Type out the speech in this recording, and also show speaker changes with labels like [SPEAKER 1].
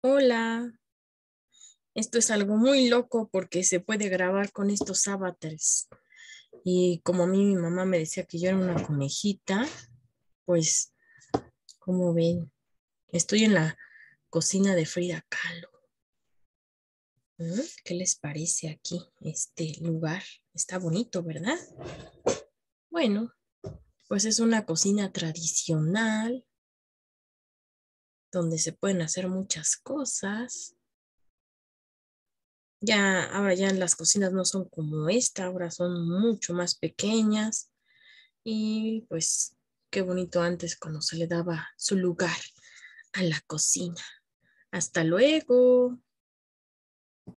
[SPEAKER 1] Hola. Esto
[SPEAKER 2] es algo muy loco porque se puede grabar con estos avatars. Y como a mí mi mamá me decía que yo era una conejita, pues, como ven, estoy en la cocina de Frida Kahlo. ¿Mm? ¿Qué les parece aquí este lugar? Está bonito, ¿verdad? Bueno, pues es una cocina tradicional donde se pueden hacer muchas cosas. Ya, ahora ya las cocinas no son como esta, ahora son mucho más pequeñas. Y pues qué bonito antes cuando se le daba su lugar
[SPEAKER 1] a la cocina. Hasta luego.